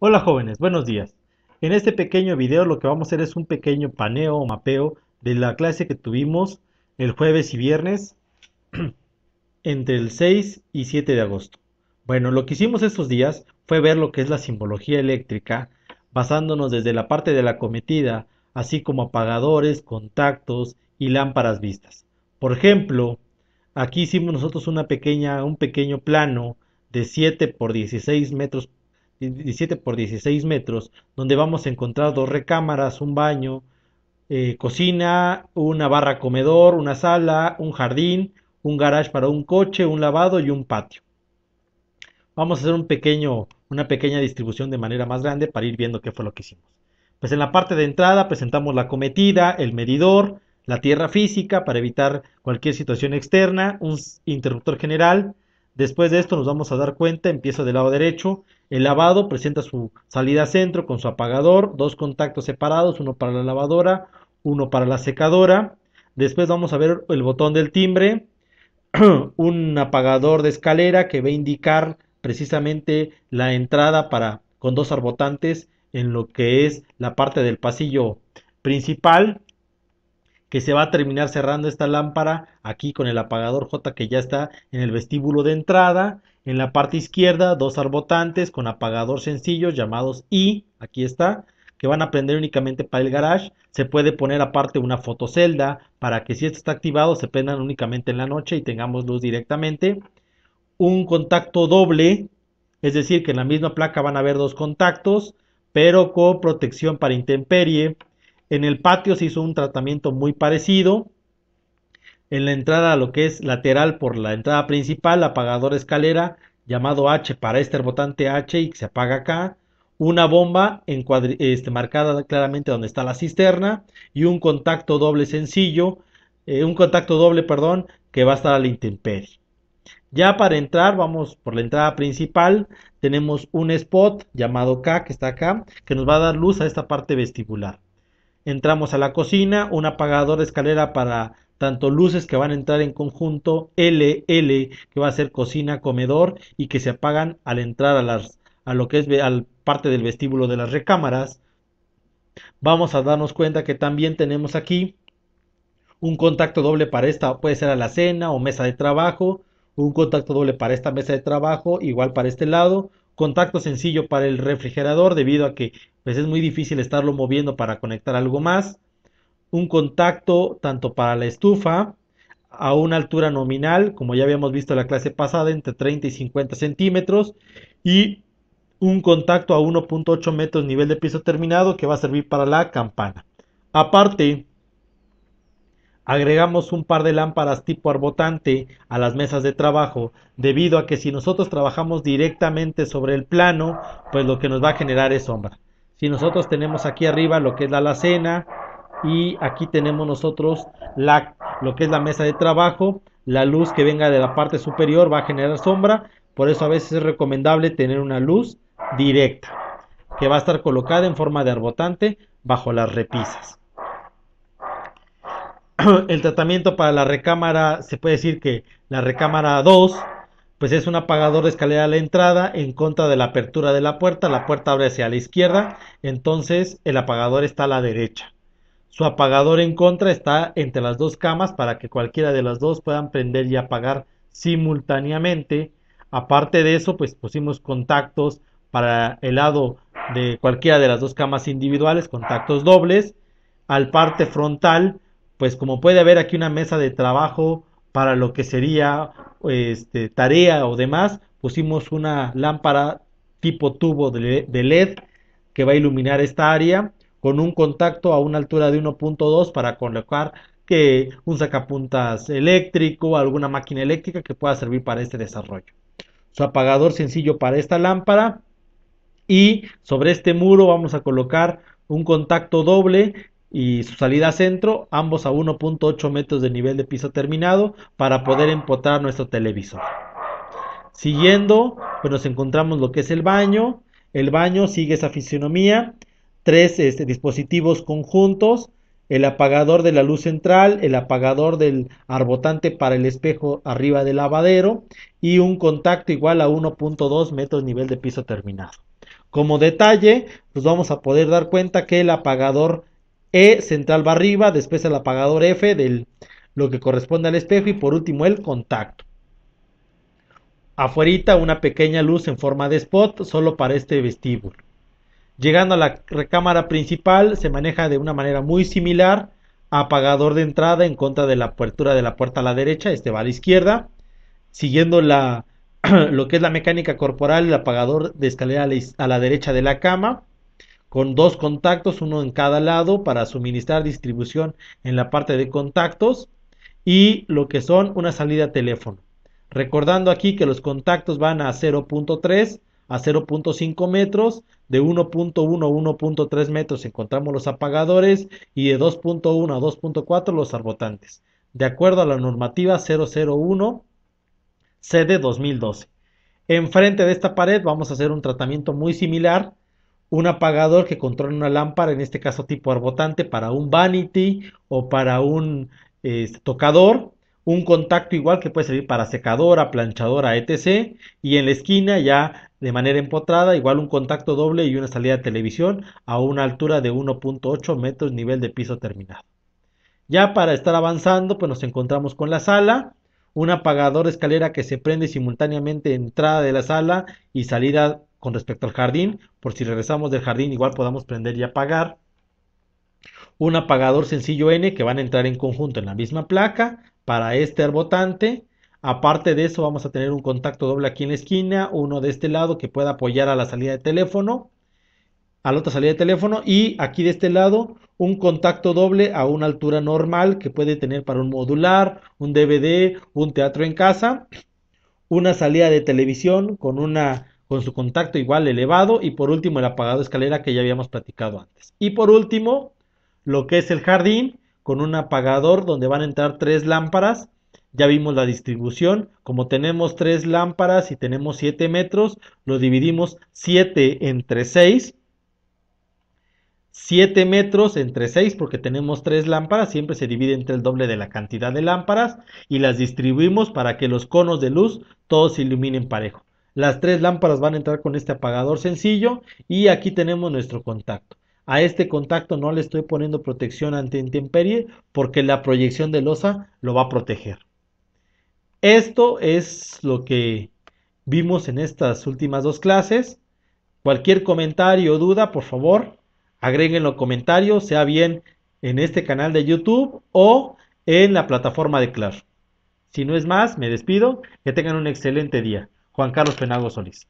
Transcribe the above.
Hola jóvenes, buenos días. En este pequeño video lo que vamos a hacer es un pequeño paneo o mapeo de la clase que tuvimos el jueves y viernes entre el 6 y 7 de agosto. Bueno, lo que hicimos estos días fue ver lo que es la simbología eléctrica, basándonos desde la parte de la cometida, así como apagadores, contactos y lámparas vistas. Por ejemplo, aquí hicimos nosotros una pequeña, un pequeño plano de 7 por 16 metros 17 por 16 metros, donde vamos a encontrar dos recámaras, un baño, eh, cocina, una barra comedor, una sala, un jardín, un garage para un coche, un lavado y un patio. Vamos a hacer una pequeña distribución de manera más grande para ir viendo qué fue lo que hicimos. Pues en la parte de entrada presentamos la cometida, el medidor, la tierra física para evitar cualquier situación externa, un interruptor general, Después de esto nos vamos a dar cuenta, empieza del lado derecho, el lavado presenta su salida centro con su apagador, dos contactos separados, uno para la lavadora, uno para la secadora. Después vamos a ver el botón del timbre, un apagador de escalera que va a indicar precisamente la entrada para con dos arbotantes en lo que es la parte del pasillo principal que se va a terminar cerrando esta lámpara aquí con el apagador J que ya está en el vestíbulo de entrada. En la parte izquierda, dos arbotantes con apagador sencillo llamados I, aquí está, que van a prender únicamente para el garage. Se puede poner aparte una fotocelda para que si esto está activado se prendan únicamente en la noche y tengamos luz directamente. Un contacto doble, es decir, que en la misma placa van a haber dos contactos, pero con protección para intemperie en el patio se hizo un tratamiento muy parecido. En la entrada, lo que es lateral por la entrada principal, apagador escalera llamado H para este botante H y que se apaga acá. Una bomba este, marcada claramente donde está la cisterna y un contacto doble sencillo, eh, un contacto doble, perdón, que va a estar al la intemperie. Ya para entrar, vamos por la entrada principal. Tenemos un spot llamado K que está acá, que nos va a dar luz a esta parte vestibular entramos a la cocina, un apagador de escalera para tanto luces que van a entrar en conjunto, LL que va a ser cocina, comedor y que se apagan al entrar a las a lo que es al parte del vestíbulo de las recámaras. Vamos a darnos cuenta que también tenemos aquí un contacto doble para esta, puede ser a la cena o mesa de trabajo, un contacto doble para esta mesa de trabajo, igual para este lado, contacto sencillo para el refrigerador debido a que pues es muy difícil estarlo moviendo para conectar algo más. Un contacto tanto para la estufa a una altura nominal, como ya habíamos visto en la clase pasada, entre 30 y 50 centímetros. Y un contacto a 1.8 metros nivel de piso terminado que va a servir para la campana. Aparte, agregamos un par de lámparas tipo arbotante a las mesas de trabajo, debido a que si nosotros trabajamos directamente sobre el plano, pues lo que nos va a generar es sombra. Si nosotros tenemos aquí arriba lo que es la alacena y aquí tenemos nosotros la, lo que es la mesa de trabajo, la luz que venga de la parte superior va a generar sombra, por eso a veces es recomendable tener una luz directa que va a estar colocada en forma de arbotante bajo las repisas. el tratamiento para la recámara, se puede decir que la recámara 2, pues es un apagador de escalera a la entrada en contra de la apertura de la puerta, la puerta abre hacia la izquierda, entonces el apagador está a la derecha. Su apagador en contra está entre las dos camas para que cualquiera de las dos puedan prender y apagar simultáneamente. Aparte de eso, pues pusimos contactos para el lado de cualquiera de las dos camas individuales, contactos dobles. Al parte frontal pues como puede haber aquí una mesa de trabajo para lo que sería este, tarea o demás, pusimos una lámpara tipo tubo de LED que va a iluminar esta área con un contacto a una altura de 1.2 para colocar que un sacapuntas eléctrico, o alguna máquina eléctrica que pueda servir para este desarrollo. Su apagador sencillo para esta lámpara y sobre este muro vamos a colocar un contacto doble y su salida centro, ambos a 1.8 metros de nivel de piso terminado para poder empotrar nuestro televisor. Siguiendo, pues nos encontramos lo que es el baño. El baño sigue esa fisionomía, tres este, dispositivos conjuntos, el apagador de la luz central, el apagador del arbotante para el espejo arriba del lavadero y un contacto igual a 1.2 metros nivel de piso terminado. Como detalle, nos pues vamos a poder dar cuenta que el apagador e, central va arriba, después el apagador F del lo que corresponde al espejo y por último el contacto. Afuerita una pequeña luz en forma de spot solo para este vestíbulo. Llegando a la recámara principal se maneja de una manera muy similar, apagador de entrada en contra de la apertura de la puerta a la derecha, este va a la izquierda, siguiendo la, lo que es la mecánica corporal, el apagador de escalera a la derecha de la cama, con dos contactos, uno en cada lado para suministrar distribución en la parte de contactos y lo que son una salida teléfono. Recordando aquí que los contactos van a 0.3 a 0.5 metros, de 1.1 a 1.3 metros encontramos los apagadores y de 2.1 a 2.4 los arbotantes, de acuerdo a la normativa 001 CD 2012. Enfrente de esta pared vamos a hacer un tratamiento muy similar un apagador que controla una lámpara, en este caso tipo arbotante, para un vanity o para un este, tocador, un contacto igual que puede servir para secadora, planchadora, etc. Y en la esquina ya de manera empotrada, igual un contacto doble y una salida de televisión a una altura de 1.8 metros nivel de piso terminado. Ya para estar avanzando, pues nos encontramos con la sala, un apagador de escalera que se prende simultáneamente entrada de la sala y salida con respecto al jardín, por si regresamos del jardín igual podamos prender y apagar. Un apagador sencillo N que van a entrar en conjunto en la misma placa para este arbotante. Aparte de eso vamos a tener un contacto doble aquí en la esquina, uno de este lado que pueda apoyar a la salida de teléfono, a la otra salida de teléfono y aquí de este lado un contacto doble a una altura normal que puede tener para un modular, un DVD, un teatro en casa, una salida de televisión con una con su contacto igual elevado y por último el apagado escalera que ya habíamos platicado antes. Y por último, lo que es el jardín con un apagador donde van a entrar tres lámparas. Ya vimos la distribución, como tenemos tres lámparas y tenemos siete metros, lo dividimos 7 entre 6. 7 metros entre 6 porque tenemos tres lámparas, siempre se divide entre el doble de la cantidad de lámparas y las distribuimos para que los conos de luz todos se iluminen parejo. Las tres lámparas van a entrar con este apagador sencillo y aquí tenemos nuestro contacto. A este contacto no le estoy poniendo protección ante intemperie porque la proyección de losa lo va a proteger. Esto es lo que vimos en estas últimas dos clases. Cualquier comentario o duda, por favor, agréguenlo comentarios, sea bien en este canal de YouTube o en la plataforma de Claro. Si no es más, me despido. Que tengan un excelente día. Juan Carlos Penagos Solís.